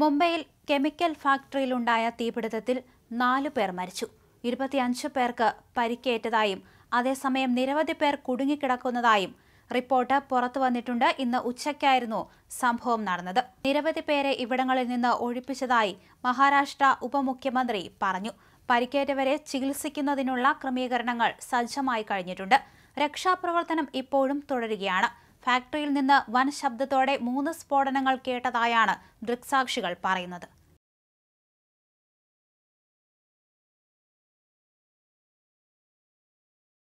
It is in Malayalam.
മുംബൈയിൽ കെമിക്കൽ ഫാക്ടറിയിലുണ്ടായ തീപിടുത്തത്തിൽ നാലു പേർ മരിച്ചു ഇരുപത്തിയഞ്ച് പേർക്ക് പരിക്കേറ്റതായും അതേസമയം നിരവധി പേർ കുടുങ്ങിക്കിടക്കുന്നതായും റിപ്പോർട്ട് പുറത്തു വന്നിട്ടുണ്ട് ഇന്ന് ഉച്ചയ്ക്കായിരുന്നു സംഭവം നടന്നത് നിരവധി പേരെ ഇവിടങ്ങളിൽ നിന്ന് ഒഴിപ്പിച്ചതായി മഹാരാഷ്ട്ര ഉപമുഖ്യമന്ത്രി പറഞ്ഞു പരിക്കേറ്റവരെ ചികിത്സിക്കുന്നതിനുള്ള ക്രമീകരണങ്ങൾ സജ്ജമായി കഴിഞ്ഞിട്ടുണ്ട് രക്ഷാപ്രവർത്തനം ഇപ്പോഴും തുടരുകയാണ് ഫാക്ടറിയിൽ നിന്ന് വൻ ശബ്ദത്തോടെ മൂന്ന് സ്ഫോടനങ്ങൾ കേട്ടതായാണ് ദൃക്സാക്ഷികൾ പറയുന്നത്